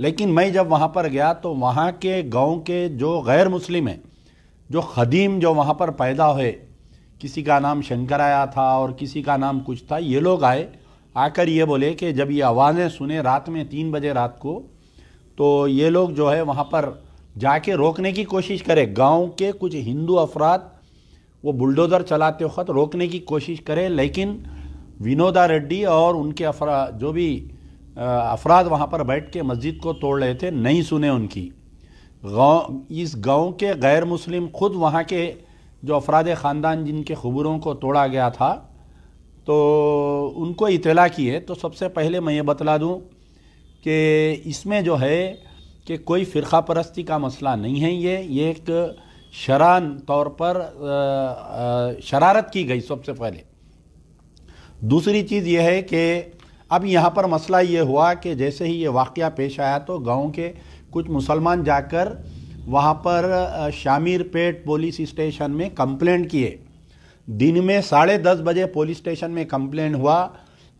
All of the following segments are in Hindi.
लेकिन मैं जब वहाँ पर गया तो वहाँ के गांव के जो गैर मुस्लिम हैं जो खदीम जो वहाँ पर पैदा हुए किसी का नाम शंकर आया था और किसी का नाम कुछ था ये लोग आए आकर ये बोले कि जब ये आवाज़ें सुने रात में तीन बजे रात को तो ये लोग जो है वहाँ पर जाके रोकने की कोशिश करें गांव के कुछ हिंदू अफराद वो बुलडोज़र चलाते वक्त रोकने की कोशिश करे लेकिन विनोदा रेड्डी और उनके अफरा जो भी अफराद वहाँ पर बैठ के मस्जिद को तोड़ रहे थे नहीं सुने उनकी गाँव इस गाँव के गैर मुस्लिम ख़ुद वहाँ के जो अफराद ख़ानदान जिनके खबरों को तोड़ा गया था तो उनको इतला की है तो सबसे पहले मैं ये बतला दूँ कि इसमें जो है कि कोई फ़िरका परस्ती का मसला नहीं है ये ये एक शरान तौर पर शरारत की गई सबसे पहले दूसरी चीज़ यह है कि अब यहाँ पर मसला ये हुआ कि जैसे ही ये वाक़ पेश आया तो गाँव के कुछ मुसलमान जाकर वहाँ पर शामिर पेट पुलिस स्टेशन में कंप्लेंट किए दिन में साढ़े दस बजे पुलिस स्टेशन में कंप्लेंट हुआ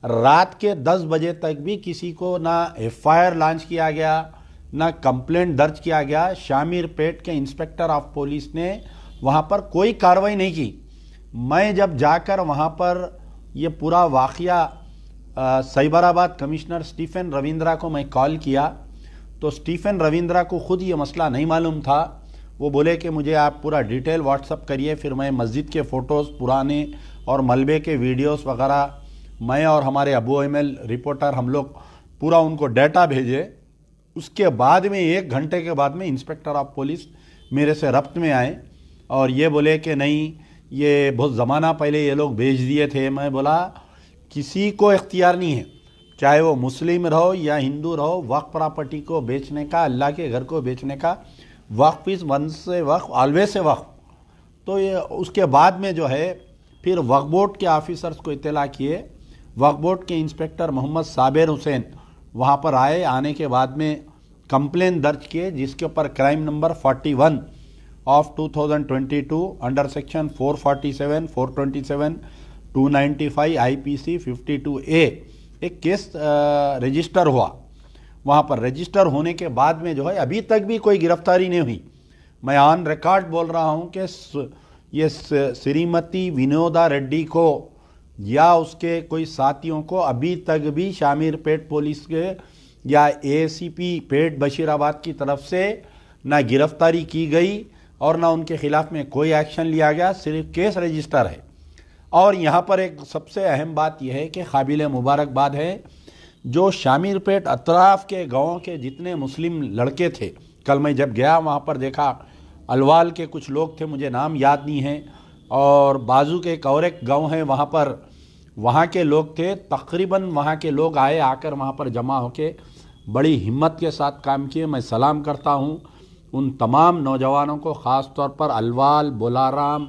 रात के दस बजे तक भी किसी को ना आर लॉन्च किया गया ना कंप्लेंट दर्ज किया गया शामिर पेट के इंस्पेक्टर ऑफ पुलिस ने वहाँ पर कोई कार्रवाई नहीं की मैं जब जाकर वहाँ पर ये पूरा वाक़ साइबराबाद कमिश्नर स्टीफन रविंद्रा को मैं कॉल किया तो स्टीफन रविंद्रा को खुद ये मसला नहीं मालूम था वो बोले कि मुझे आप पूरा डिटेल व्हाट्सअप करिए फिर मैं मस्जिद के फ़ोटोज़ पुराने और मलबे के वीडियोस वगैरह मैं और हमारे अबू एम रिपोर्टर हम लोग पूरा उनको डाटा भेजे उसके बाद में एक घंटे के बाद में इंस्पेक्टर ऑफ पुलिस मेरे से रब्त में आए और ये बोले कि नहीं ये बहुत ज़माना पहले ये लोग भेज दिए थे मैं बोला किसी को इख्तियार नहीं है चाहे वो मुस्लिम रहो या हिंदू रहो वक्फ प्रॉपर्टी को बेचने का अल्लाह के घर को बेचने का वक्फ इस वन से वक्फ ऑलवेज से वक्फ तो ये उसके बाद में जो है फिर वक्फ बोर्ड के ऑफिसर्स को इतला किए वक्फ बोर्ड के इंस्पेक्टर मोहम्मद साबिर हुसैन वहाँ पर आए आने के बाद में कंप्लेन दर्ज किए जिसके ऊपर crime number 41 of 2022 under section 447, 427, 295 IPC 52 A एक केस रजिस्टर हुआ वहाँ पर रजिस्टर होने के बाद में जो है अभी तक भी कोई गिरफ्तारी नहीं हुई मैं ऑन रिकॉर्ड बोल रहा हूँ कि ये श्रीमती विनोदा रेड्डी को या उसके कोई साथियों को अभी तक भी शामिर पेट पुलिस के या एसीपी पेट बशीराबाद की तरफ से ना गिरफ्तारी की गई और ना उनके खिलाफ में कोई एक्शन लिया गया सिर्फ केस रजिस्टर है और यहाँ पर एक सबसे अहम बात यह है कि काबिल मुबारकबाद है जो शामिर पेट अतराफ़ के गाँव के जितने मुस्लिम लड़के थे कल मैं जब गया वहाँ पर देखा अलवाल के कुछ लोग थे मुझे नाम याद नहीं है और बाजू के एक और एक गाँव है वहाँ पर वहाँ के लोग थे तकरीबन वहाँ के लोग आए आकर वहाँ पर जमा होके बड़ी हिम्मत के साथ काम किए मैं सलाम करता हूँ उन तमाम नौजवानों को ख़ास तौर पर अलवाल बोलाराम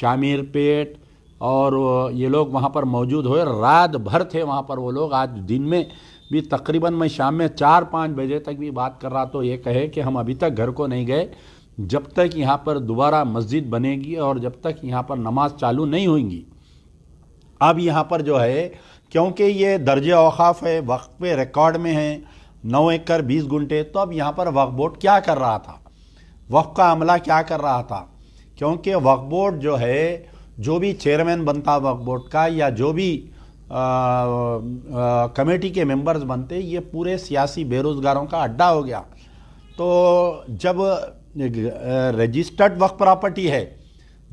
शामिर पेट और ये लोग वहाँ पर मौजूद हुए रात भर थे वहाँ पर वो लोग आज दिन में भी तकरीबन मैं शाम में चार पाँच बजे तक भी बात कर रहा तो ये कहे कि हम अभी तक घर को नहीं गए जब तक यहाँ पर दोबारा मस्जिद बनेगी और जब तक यहाँ पर नमाज चालू नहीं होगी अब यहाँ पर जो है क्योंकि ये दर्ज अवकाफ़ है वक्त पे रिकॉर्ड में है नौ एकड़ बीस घंटे तो अब यहाँ पर वक्फ बोर्ड क्या कर रहा था वक्फ का अमला क्या कर रहा था क्योंकि वक्फ बोर्ड जो है जो भी चेयरमैन बनता वक्फ बोर्ड का या जो भी कमेटी के मेंबर्स बनते ये पूरे सियासी बेरोज़गारों का अड्डा हो गया तो जब रजिस्टर्ड वक्फ़ प्रॉपर्टी है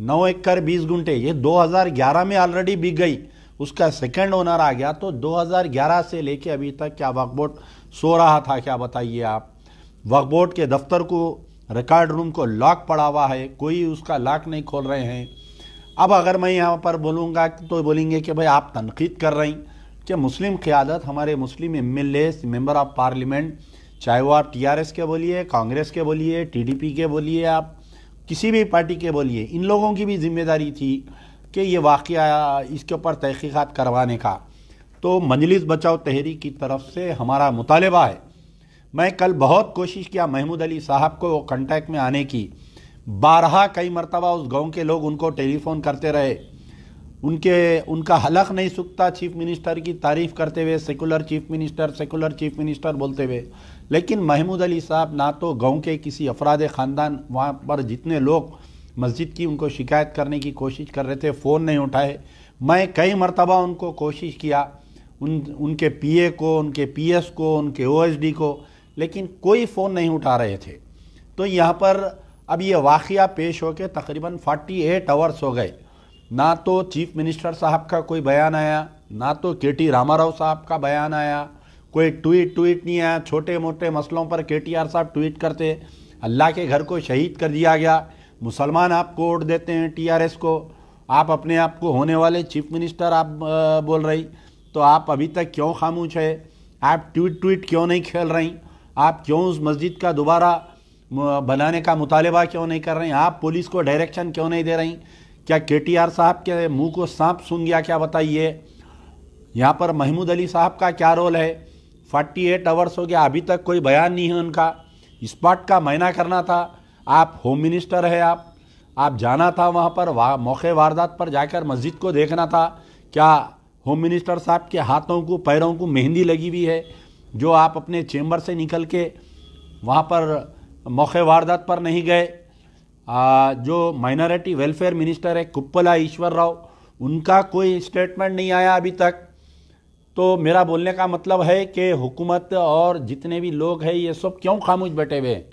नौ एकड़ बीस घंटे ये 2011 में ऑलरेडी बिक गई उसका सेकंड ओनर आ गया तो 2011 से लेके अभी तक क्या वक्फ बोर्ड सो रहा था क्या बताइए आप वक्फ बोर्ड के दफ्तर को रिकॉर्ड रूम को लॉक पड़ा हुआ है कोई उसका लॉक नहीं खोल रहे हैं अब अगर मैं यहाँ पर बोलूँगा तो बोलेंगे कि भाई आप तनकीद कर रही कि मुस्लिम क़्यादत हमारे Muslim M L As member of parliament चाहे वो आप टी आर एस के बोलिए कांग्रेस के बोलिए टी डी पी के बोलिए आप किसी भी पार्टी के बोलिए इन लोगों की भी जिम्मेदारी थी कि ये वाक़ इसके ऊपर तहकीक़ात करवाने का तो मजलिस बचाओ तहरीक की तरफ से हमारा मुतालबा है मैं कल बहुत कोशिश किया महमूद अली साहब को कॉन्टैक्ट में आने की बारहा कई मरतबा उस गांव के लोग उनको टेलीफोन करते रहे उनके उनका हलक नहीं सूखता चीफ मिनिस्टर की तारीफ़ करते हुए secular chief minister secular chief minister बोलते हुए लेकिन महमूद अली साहब ना तो गांव के किसी अफराद ख़ानदान वहाँ पर जितने लोग मस्जिद की उनको शिकायत करने की कोशिश कर रहे थे फ़ोन नहीं उठाए मैं कई मरतबा उनको कोशिश किया उन उनके पीए को उनके पीएस को उनके ओएसडी को लेकिन कोई फ़ोन नहीं उठा रहे थे तो यहाँ पर अब ये वाक़ पेश के तकरीबन 48 आवर्स हो गए ना तो चीफ मिनिस्टर साहब का कोई बयान आया ना तो के टी रामाराव साहब का बयान आया कोई ट्वीट ट्वीट नहीं आया छोटे मोटे मसलों पर के टी आर साहब ट्वीट करते अल्लाह के घर को शहीद कर दिया गया मुसलमान आपको वोट देते हैं टी आर एस को आप अपने आप को होने वाले चीफ मिनिस्टर आप बोल रही तो आप अभी तक क्यों खामोश है आप ट्वीट ट्वीट क्यों नहीं खेल रही आप क्यों उस मस्जिद का दोबारा बनाने का मुतालबा क्यों नहीं कर रहे हैं आप पुलिस को डायरेक्शन क्यों नहीं दे रही क्या के टी आर साहब के मुंह को सांप सुन गया क्या बताइए यहाँ पर महमूद अली साहब का क्या रोल है फोर्टी एट आवर्स हो गया अभी तक कोई बयान नहीं है उनका स्पॉट का मायना करना था आप होम मिनिस्टर है आप आप जाना था वहाँ पर वा, मौके वारदात पर जाकर मस्जिद को देखना था क्या होम मिनिस्टर साहब के हाथों को पैरों को मेहंदी लगी हुई है जो आप अपने चेम्बर से निकल के वहाँ पर मौके वारदात पर नहीं गए आ, जो माइनॉरिटी वेलफेयर मिनिस्टर है कुप्पला ईश्वर राव उनका कोई स्टेटमेंट नहीं आया अभी तक तो मेरा बोलने का मतलब है कि हुकूमत और जितने भी लोग हैं ये सब क्यों खामोश बैठे हुए हैं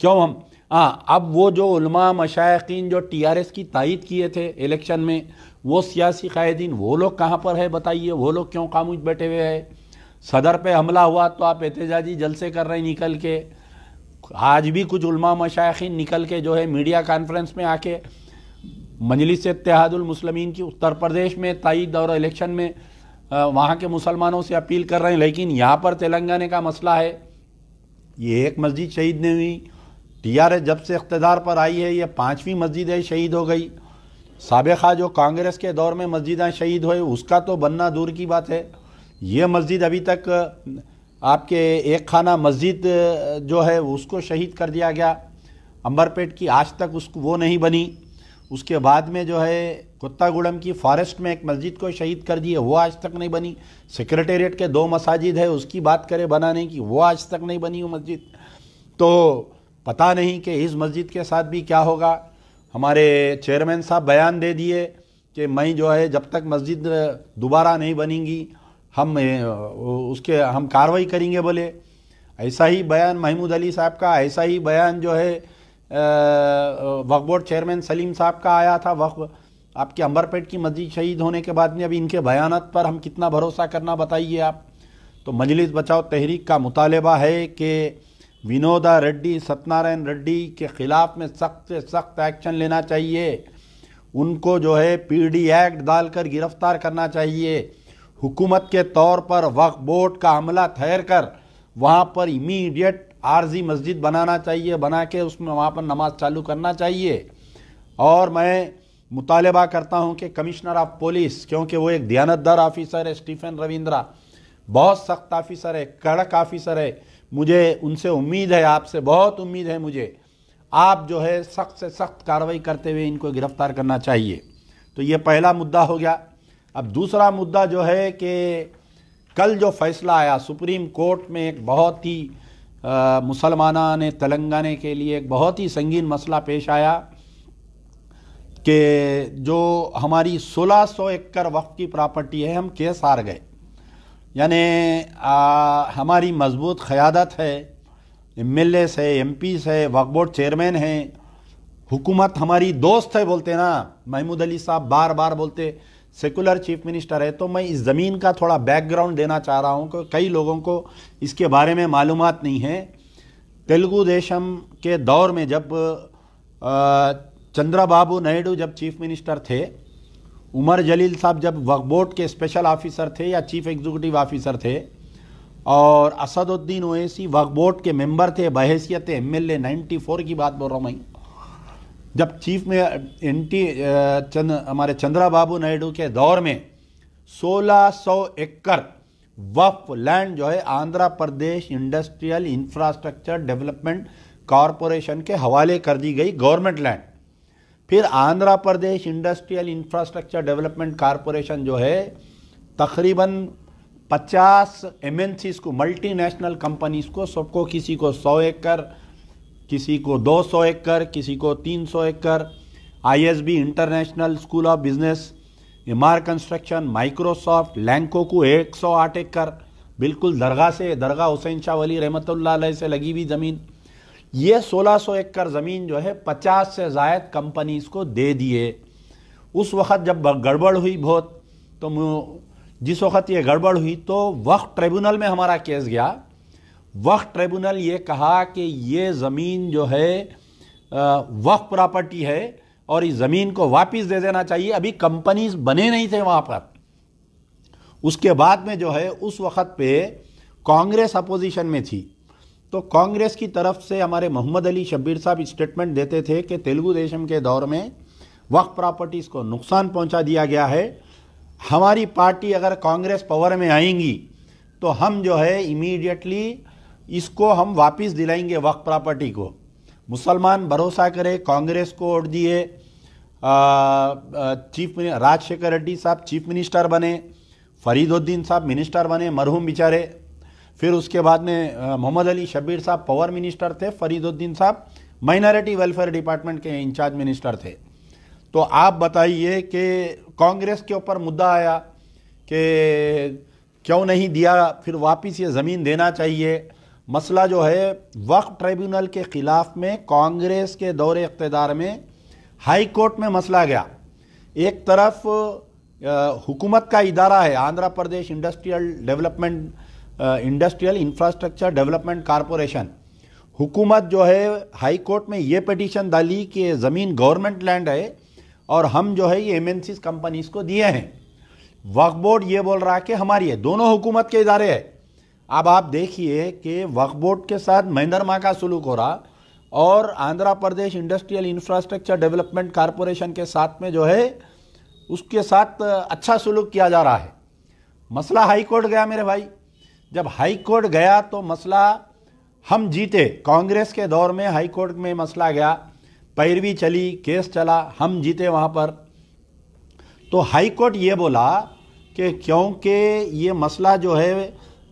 क्यों हम हाँ अब वो जो उलमा मशाकिन जो टीआरएस की तायद किए थे इलेक्शन में वो सियासी कायदीन वो लोग कहाँ पर है बताइए वो लोग क्यों खामोश बैठे हुए हैं सदर पे हमला हुआ तो आप एहतजाजी जलसे कर रहे निकल के आज भी कुछ उलमा मशाखिन निकल के जो है मीडिया कॉन्फ्रेंस में आके मजलिस इतिहादुलमसलमिन की उत्तर प्रदेश में तइद और इलेक्शन में वहाँ के मुसलमानों से अपील कर रहे हैं लेकिन यहाँ पर तेलंगाना का मसला है ये एक मस्जिद शहीद नहीं हुई टीआरएस जब से इकतदार पर आई है ये पाँचवीं मस्जिद है शहीद हो गई सबका जो कांग्रेस के दौर में मस्जिदें शहीद हुए उसका तो बनना दूर की बात है ये मस्जिद अभी तक आपके एक खाना मस्जिद जो है उसको शहीद कर दिया गया अंबरपेट की आज तक उसको वो नहीं बनी उसके बाद में जो है कुत्तागुड़म की फॉरेस्ट में एक मस्जिद को शहीद कर दिए वो आज तक नहीं बनी सेक्रेटेरिएट के दो मसाजिद है उसकी बात करें बनाने की वो आज तक नहीं बनी वो मस्जिद तो पता नहीं कि इस मस्जिद के साथ भी क्या होगा हमारे चेयरमैन साहब बयान दे दिए कि मैं जो है जब तक मस्जिद दोबारा नहीं बनेंगी हम उसके हम कार्रवाई करेंगे बोले ऐसा ही बयान महमूद अली साहब का ऐसा ही बयान जो है वक्फ बोर्ड चेयरमैन सलीम साहब का आया था वक्फ आपके अंबरपेट की मस्जिद शहीद होने के बाद में अभी इनके बयानत पर हम कितना भरोसा करना बताइए आप तो मजलिस बचाओ तहरीक का मुतालबा है कि विनोदा रेड्डी सत्यनारायण रेड्डी के ख़िलाफ़ में सख्त से सख्त एक्शन लेना चाहिए उनको जो है पीडी एक्ट डालकर गिरफ्तार करना चाहिए हुकूमत के तौर पर वक्फ बोर्ड का हमला ठहर कर वहाँ पर इमीडिएट आर्जी मस्जिद बनाना चाहिए बना के उसमें वहाँ पर नमाज चालू करना चाहिए और मैं मुतालबा करता हूँ कि कमिश्नर ऑफ पुलिस क्योंकि वो एक दयानतदार ऑफिसर है स्टीफन रविंद्रा बहुत सख्त ऑफिसर है कड़क ऑफिसर है मुझे उनसे उम्मीद है आपसे बहुत उम्मीद है मुझे आप जो है सख्त से सख्त कार्रवाई करते हुए इनको गिरफ्तार करना चाहिए तो ये पहला मुद्दा हो गया अब दूसरा मुद्दा जो है कि कल जो फैसला आया सुप्रीम कोर्ट में एक बहुत ही मुसलमाना ने तेलंगाना के लिए एक बहुत ही संगीन मसला पेश आया कि जो हमारी 1600 एकड़ वक्त की प्रॉपर्टी है हम केस हार गए यानी हमारी मजबूत क़्यादत है एम एल एस है एम पीस है वक्फ बोर्ड चेयरमैन हैं हुकूमत हमारी दोस्त है बोलते ना महमूद अली साहब बार बार बोलते सेकुलर चीफ मिनिस्टर है तो मैं इस ज़मीन का थोड़ा बैकग्राउंड देना चाह रहा हूँ कि कई लोगों को इसके बारे में मालूम नहीं है तेलुगु देशम के दौर में जब बाबू नायडू जब चीफ मिनिस्टर थे उमर जलील साहब जब वक्फ बोर्ड के स्पेशल ऑफिसर थे या चीफ एग्जीक्यूटिव ऑफिसर थे और असदुद्दीन ओवैसी वक्फ बोर्ड के मेंबर थे बहसीत एम एल की बात बोल रहा हूँ मैं जब चीफ में एन टी चंद हमारे चंद्रा बाबू नायडू के दौर में 1600 एकड़ वफ लैंड जो है Andhra Pradesh industrial infrastructure development corporation के हवाले कर दी गई गवर्नमेंट लैंड फिर Andhra Pradesh industrial infrastructure development corporation जो है तकरीबन 50 एमएनसीज को मल्टीनेशनल कंपनीज को सबको किसी को 100 एकड़ किसी को 200 एकड़ किसी को 300 एकड़ ISB international school of business Emaar construction Microsoft Lanco को एक सौ आठ एकड़ बिल्कुल दरगाह से दरगाह हुसैन शाह वली रहमत से लगी हुई ज़मीन ये 1600 एकड़ ज़मीन जो है 50 से ज़ायद कंपनीज़ को दे दिए उस वक़्त जब गड़बड़ हुई बहुत तो जिस वक़्त ये गड़बड़ हुई तो वक्त ट्रिब्यूनल में हमारा केस गया वक्फ ट्रिब्यूनल ये कहा कि ये ज़मीन जो है वक्फ प्रॉपर्टी है और इस ज़मीन को वापस दे देना चाहिए अभी कंपनीज बने नहीं थे वहाँ पर उसके बाद में जो है उस वक़्त पे कांग्रेस अपोजिशन में थी तो कांग्रेस की तरफ से हमारे मोहम्मद अली शब्बीर साहब स्टेटमेंट देते थे कि तेलुगु देशम के दौर में वक्फ प्रॉपर्टीज़ को नुकसान पहुंचा दिया गया है हमारी पार्टी अगर कांग्रेस पावर में आएंगी तो हम जो है इमीडिएटली इसको हम वापस दिलाएंगे वक्त प्रॉपर्टी को मुसलमान भरोसा करे कांग्रेस को वोट दिए चीफ राजशेखर रेड्डी साहब चीफ मिनिस्टर बने फरीदुद्दीन साहब मिनिस्टर बने मरहूम बेचारे फिर उसके बाद में मोहम्मद अली शबीर साहब पावर मिनिस्टर थे फरीदुद्दीन साहब माइनॉरिटी वेलफेयर डिपार्टमेंट के इंचार्ज मिनिस्टर थे तो आप बताइए कि कांग्रेस के ऊपर मुद्दा आया कि क्यों नहीं दिया फिर वापस ये ज़मीन देना चाहिए मसला जो है वक्फ ट्रिब्यूनल के ख़िलाफ़ में कांग्रेस के दौरे इकतदार में हाई कोर्ट में मसला गया एक तरफ हुकूमत का इदारा है Andhra Pradesh industrial development industrial infrastructure development corporation हुकूमत जो है हाई कोर्ट में ये पटिशन डाली कि ज़मीन गवर्नमेंट लैंड है और हम जो है ये एम एन कंपनीज को दिए हैं वक्फ बोर्ड ये बोल रहा है कि हमारी है दोनों हुकूमत के इदारे हैं अब आप देखिए कि वक्फ बोर्ड के साथ महेंद्र माँ का सुलूक हो रहा और Andhra Pradesh industrial infrastructure development corporation के साथ में जो है उसके साथ अच्छा सुलूक किया जा रहा है मसला हाई कोर्ट गया मेरे भाई जब हाई कोर्ट गया तो मसला हम जीते कांग्रेस के दौर में हाई कोर्ट में मसला गया पैरवी चली केस चला हम जीते वहाँ पर तो हाई कोर्ट ये बोला कि क्योंकि ये मसला जो है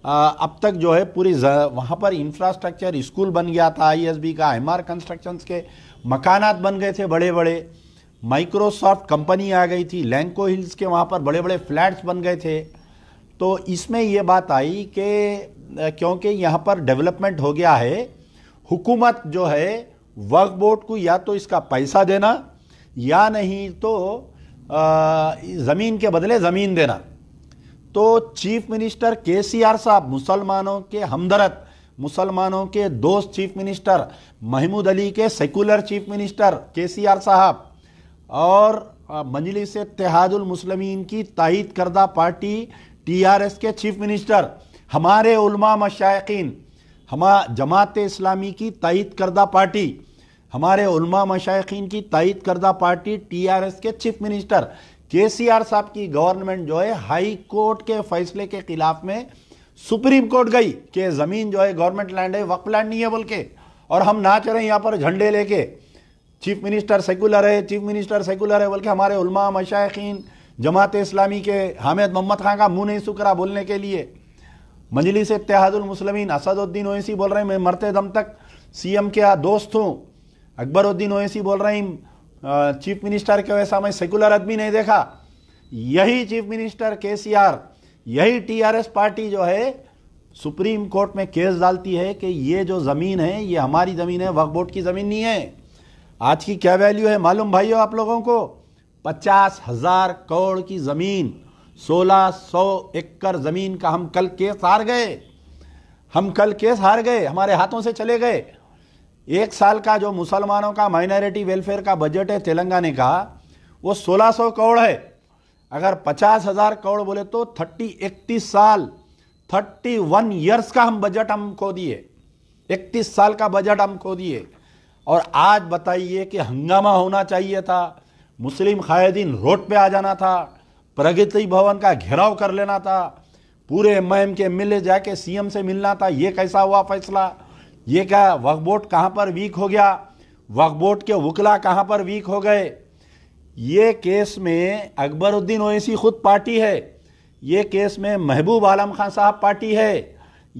अब तक जो है पूरी वहाँ पर इंफ्रास्ट्रक्चर स्कूल बन गया था आईएसबी का एमआर कंस्ट्रक्शंस के मकानात बन गए थे बड़े बड़े माइक्रोसॉफ्ट कंपनी आ गई थी लैंको हिल्स के वहाँ पर बड़े बड़े फ्लैट्स बन गए थे तो इसमें ये बात आई कि क्योंकि यहाँ पर डेवलपमेंट हो गया है हुकूमत जो है वर्क बोर्ड को या तो इसका पैसा देना या नहीं तो ज़मीन के बदले ज़मीन देना तो चीफ मिनिस्टर केसीआर साहब मुसलमानों के हमदर्द मुसलमानों के दोस्त चीफ मिनिस्टर महमूद अली के सेकुलर चीफ मिनिस्टर केसीआर साहब और से तिहादुल मुसलमीन की तहिद करदा पार्टी टीआरएस के चीफ मिनिस्टर हमारे उलमा मशाइन हमा जमात इस्लामी की तहिद करदा पार्टी हमारे उलमा मशाइन की तहिद करदा पार्टी टीआरएस के चीफ मिनिस्टर केसीआर साहब की गवर्नमेंट जो है हाई कोर्ट के फैसले के खिलाफ में सुप्रीम कोर्ट गई कि जमीन जो है गवर्नमेंट लैंड है वक्फ लैंड नहीं है बोल के और हम नाच रहे हैं यहाँ पर झंडे लेके चीफ मिनिस्टर सेकुलर है चीफ मिनिस्टर सेकुलर है बल्कि हमारे उलमा मशाखीन जमात इस्लामी के हामिद मोहम्मद खान का मुंह नहीं सुकरा बोलने के लिए मजलिस इतिहादुलमसलमिन असदुद्दीन ओवैसी बोल रहे हैं मैं मरते दम तक सी के दोस्त हूँ अकबरुद्दीन ओवैसी बोल रहे हैं चीफ मिनिस्टर के वैसा मैं सेकुलर आदमी नहीं देखा यही चीफ मिनिस्टर केसीआर यही टीआरएस पार्टी जो है सुप्रीम कोर्ट में केस डालती है कि ये जो ज़मीन है ये हमारी ज़मीन है वक्फ बोर्ड की ज़मीन नहीं है आज की क्या वैल्यू है मालूम भाइयों आप लोगों को पचास हज़ार करोड़ की ज़मीन सोलह सौ एकड़ ज़मीन का हम कल केस हार गए हम कल केस हार गए हमारे हाथों से चले गए एक साल का जो मुसलमानों का माइनॉरिटी वेलफेयर का बजट है तेलंगाने का वो 1600 करोड़ है अगर पचास हज़ार करोड़ बोले तो थर्टी इकतीस साल थर्टी वन ईयर्स का हम बजट हम खो दिए इकतीस साल का बजट हम खो दिए और आज बताइए कि हंगामा होना चाहिए था मुस्लिम खायदीन रोड पे आ जाना था प्रगति भवन का घेराव कर लेना था पूरे एम के एम जाके सीएम से मिलना था ये कैसा हुआ फैसला ये क्या वक्फ कहाँ पर वीक हो गया वकबोट के वकला कहाँ पर वीक हो गए ये केस में अकबरुद्दीन ओवैसी खुद पार्टी है ये केस में महबूब आलम खान साहब पार्टी है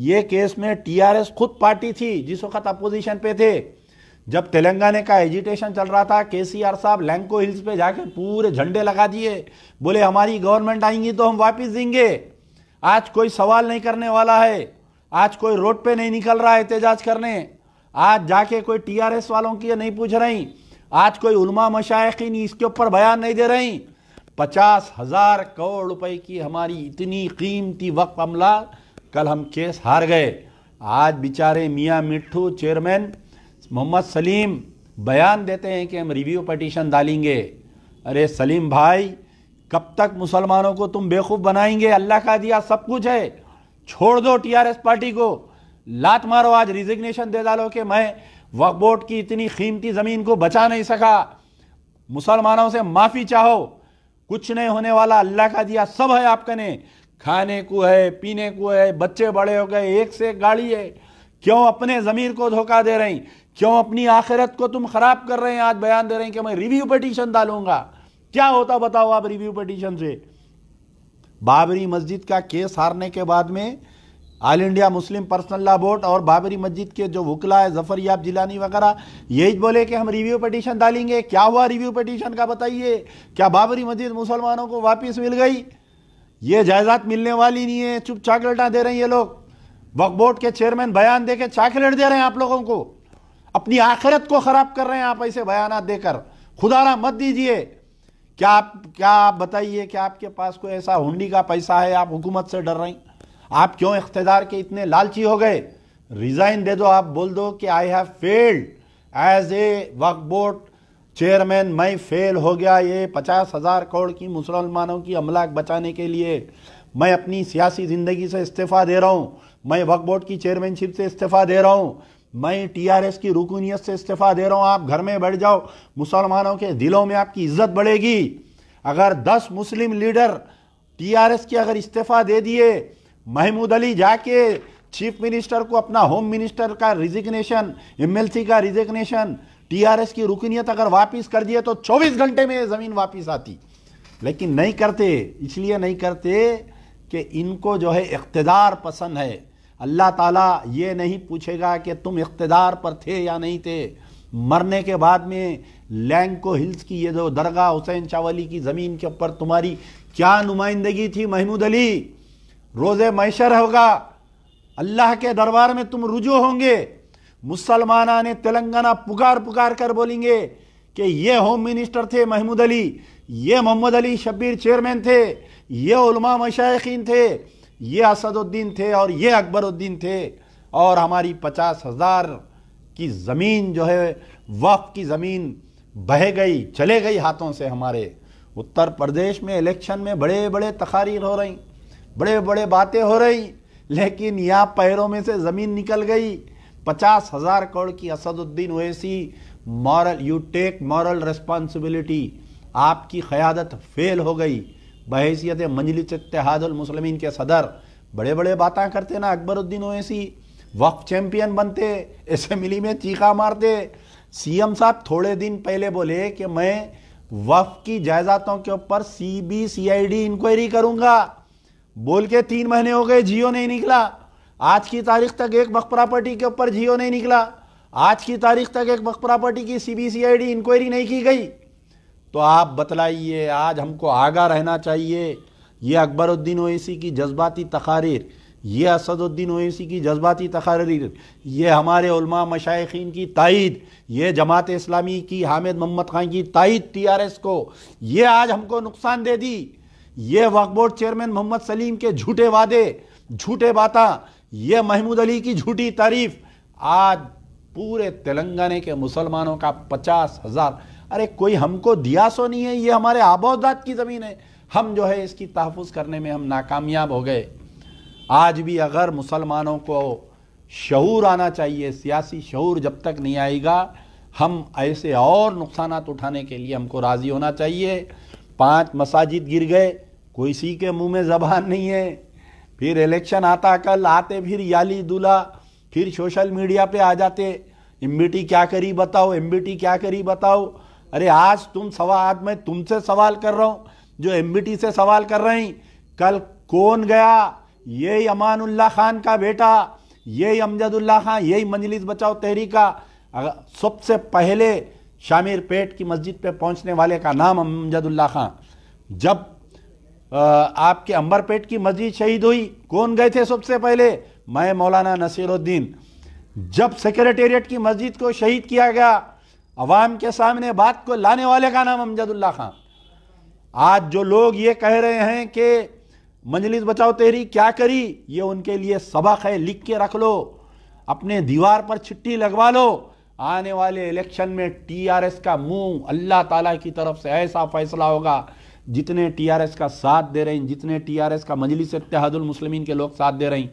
ये केस में टीआरएस खुद पार्टी थी जिस वक्त अपोजिशन पे थे जब तेलंगाना का एजिटेशन चल रहा था केसीआर साहब लैंको हिल्स पे जाके पूरे झंडे लगा दिए बोले हमारी गवर्नमेंट आएंगी तो हम वापस देंगे आज कोई सवाल नहीं करने वाला है आज कोई रोड पे नहीं निकल रहा एहतजाज करने आज जाके कोई टीआरएस वालों की नहीं पूछ रही आज कोई उलमा मशाकिन इसके ऊपर बयान नहीं दे रही पचास हज़ार करोड़ रुपए की हमारी इतनी कीमती वक्त अमला कल हम केस हार गए आज बेचारे मियाँ मिट्ठू चेयरमैन मोहम्मद सलीम बयान देते हैं कि हम रिव्यू पटिशन डालेंगे अरे सलीम भाई कब तक मुसलमानों को तुम बेवकूफ़ बनाएंगे अल्लाह का दिया सब कुछ है छोड़ दो टीआरएस पार्टी को लात मारो आज रिजिग्नेशन दे डालो कि मैं वक्फ बोर्ड की इतनी कीमती जमीन को बचा नहीं सका मुसलमानों से माफी चाहो कुछ नहीं होने वाला अल्लाह का दिया सब है आपके ने खाने को है पीने को है बच्चे बड़े हो गए एक से एक गाड़ी है क्यों अपने ज़मीर को धोखा दे रही क्यों अपनी आखिरत को तुम ख़राब कर रहे हैं आज बयान दे रहे हैं कि मैं रिव्यू पटिशन डालूंगा क्या होता बताओ आप रिव्यू पटिशन से बाबरी मस्जिद का केस हारने के बाद में all India Muslim personal law board और बाबरी मस्जिद के जो वकला है जफर याब जिलानी वगैरह यही बोले कि हम रिव्यू पटिशन डालेंगे क्या हुआ रिव्यू पटिशन का बताइए क्या बाबरी मस्जिद मुसलमानों को वापस मिल गई ये जायदाद मिलने वाली नहीं है चुप चाकलेटा दे रहे हैं ये लोग वक्त बोर्ड के चेयरमैन बयान दे के चाकलेट दे रहे हैं आप लोगों को अपनी आखिरत को ख़राब कर रहे हैं आप ऐसे बयान देकर खुदारा मत दीजिए क्या आप क्या आप बताइए कि आपके पास कोई ऐसा हुंडी का पैसा है आप हुकूमत से डर रही आप क्यों इकतदार के इतने लालची हो गए रिज़ाइन दे दो आप बोल दो कि I have failed as a Waqf board chairman मैं फेल हो गया ये पचास हज़ार करोड़ की मुसलमानों की अमलाक बचाने के लिए मैं अपनी सियासी ज़िंदगी से इस्तीफ़ा दे रहा हूँ मैं वक्फ बोर्ड की चेयरमैनशिप से इस्तीफ़ा दे रहा हूँ मैं टीआरएस की रुकूनियत से इस्तीफा दे रहा हूं आप घर में बैठ जाओ मुसलमानों के दिलों में आपकी इज्जत बढ़ेगी अगर 10 मुस्लिम लीडर टीआरएस के अगर इस्तीफा दे दिए महमूद अली जाके चीफ मिनिस्टर को अपना होम मिनिस्टर का रिजिग्नेशन एमएलसी का रिजिग्नेशन टीआरएस की रुकनीत अगर वापस कर दिए तो 24 घंटे में ज़मीन वापस आती लेकिन नहीं करते इसलिए नहीं करते कि इनको जो है इकतदार पसंद है अल्लाह ताला ये नहीं पूछेगा कि तुम इकतदार पर थे या नहीं थे मरने के बाद में लैंको हिल्स की ये जो दरगाह हुसैन चावली की ज़मीन के ऊपर तुम्हारी क्या नुमाइंदगी थी महमूद अली रोज़ मैशर होगा अल्लाह के दरबार में तुम रुजू होंगे मुसलमाना ने तेलंगाना पुकार पुकार कर बोलेंगे कि ये होम मिनिस्टर थे महमूद अली ये मोहम्मद अली शब्बीर चेयरमैन थे ये उलमा मशाइन थे ये असदुद्दीन थे और ये अकबरुद्दीन थे और हमारी पचास हजार की ज़मीन जो है वफ की ज़मीन बह गई चले गई हाथों से हमारे उत्तर प्रदेश में इलेक्शन में बड़े बड़े तकारीर हो रही बड़े बड़े बातें हो रही लेकिन यहाँ पैरों में से ज़मीन निकल गई पचास हज़ार करोड़ की Asaduddin Owaisi moral you take moral responsibility आपकी क़्यादत फेल हो गई बहसीत मंजलिस मुसलमिन के सदर बड़े बड़े बातें करते ना अकबरुद्दीन ओवैसी वक्फ चैम्पियन बनते असम्बली में चीखा मारते सीएम साहब थोड़े दिन पहले बोले कि मैं वफ की जायदादों के ऊपर C B C I D inquiry करूंगा बोल के तीन महीने हो गए जियो नहीं निकला आज की तारीख तक एक वक्त प्रॉपर्टी के ऊपर जियो नहीं निकला आज की तारीख तक एक वक्त प्रॉपर्टी की C B C I D inquiry नहीं की गई तो आप बतलाइए आज हमको आगा रहना चाहिए ये अकबरुद्दीन ओवैसी की जज्बाती तकारीर ये असदुद्दीन ओवैसी की जज्बाती तकारीर ये हमारे उलमा मशाइन की तइद ये जमात इस्लामी की हामिद मोहम्मद खान की तइद टी आर एस को ये आज हमको नुकसान दे दी ये वक्फ बोर्ड चेयरमैन मोहम्मद सलीम के झूठे वादे झूठे बाता ये महमूद अली की झूठी तारीफ आज पूरे तेलंगाना के मुसलमानों का पचास हज़ार अरे कोई हमको दिया सो नहीं है ये हमारे आबोदात की ज़मीन है हम जो है इसकी तहफ़ करने में हम नाकामयाब हो गए आज भी अगर मुसलमानों को शूर आना चाहिए सियासी शूर जब तक नहीं आएगा हम ऐसे और नुकसान उठाने के लिए हमको राज़ी होना चाहिए पांच मसाजिद गिर गए कोई सी के मुंह में जबान नहीं है फिर इलेक्शन आता कल आते फिर याली दूल्हा फिर सोशल मीडिया पे आ जाते एमबीटी क्या करी बताओ एमबीटी क्या करी बताओ अरे आज तुम सवाल आज मैं तुमसे सवाल कर रहा हूं जो एमबीटी से सवाल कर रही कल कौन गया यही अमानुल्लाह खान का बेटा यही अमजदुल्ला खान यही मंजलिस बचाओ तहरीका सबसे पहले शामिर पेट की मस्जिद पे पहुंचने वाले का नाम अमजदुल्ला खान जब आपके अंबर पेट की मस्जिद शहीद हुई कौन गए थे सबसे पहले मैं मौलाना नसीरुद्दीन जब सेक्रेटेरिएट की मस्जिद को शहीद किया गया अवाम के सामने बात को लाने वाले का नाम अमजदुल्ला खान आज जो लोग ये कह रहे हैं कि मंजलिस बचाओ तेरी क्या करी ये उनके लिए सबक है लिख के रख लो अपने दीवार पर छिट्टी लगवा लो आने वाले इलेक्शन में टीआरएस का मुंह अल्लाह ताला की तरफ से ऐसा फैसला होगा जितने टीआरएस का साथ दे रही जितने टीआरएस का मजलिस इत्तेहादुल मुस्लिमीन के लोग साथ दे रही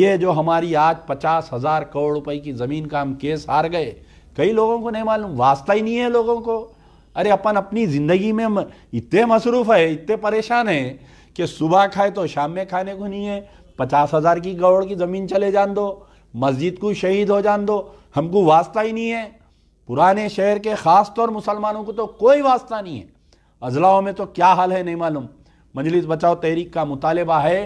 ये जो हमारी आज पचास हज़ार करोड़ रुपए की ज़मीन का हम केस हार गए कई लोगों को नहीं मालूम वास्ता ही नहीं है लोगों को अरे अपन अपनी ज़िंदगी में इतने मसरूफ़ है इतने परेशान है कि सुबह खाए तो शाम में खाने को नहीं है पचास हज़ार की गौड़ की ज़मीन चले जान दो मस्जिद को शहीद हो जान दो हमको वास्ता ही नहीं है पुराने शहर के ख़ास तौर मुसलमानों को तो कोई वास्ता नहीं है अजलाओं में तो क्या हाल है नहीं मालूम मजलिस बचाओ तहरीक का मुतालबा है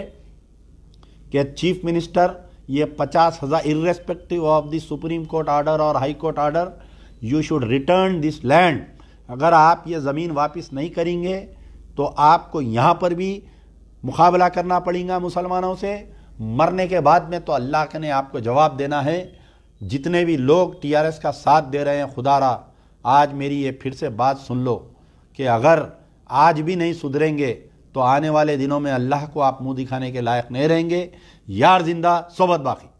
कि चीफ मिनिस्टर ये पचास हज़ार irrespective of the supreme court order और high court order you should return this land अगर आप ये ज़मीन वापस नहीं करेंगे तो आपको यहाँ पर भी मुकाबला करना पड़ेगा मुसलमानों से मरने के बाद में तो अल्लाह ने आपको जवाब देना है जितने भी लोग टीआरएस का साथ दे रहे हैं खुदारा आज मेरी ये फिर से बात सुन लो कि अगर आज भी नहीं सुधरेंगे तो आने वाले दिनों में अल्लाह को आप मुंह दिखाने के लायक नहीं रहेंगे यार जिंदा सोबत बाकी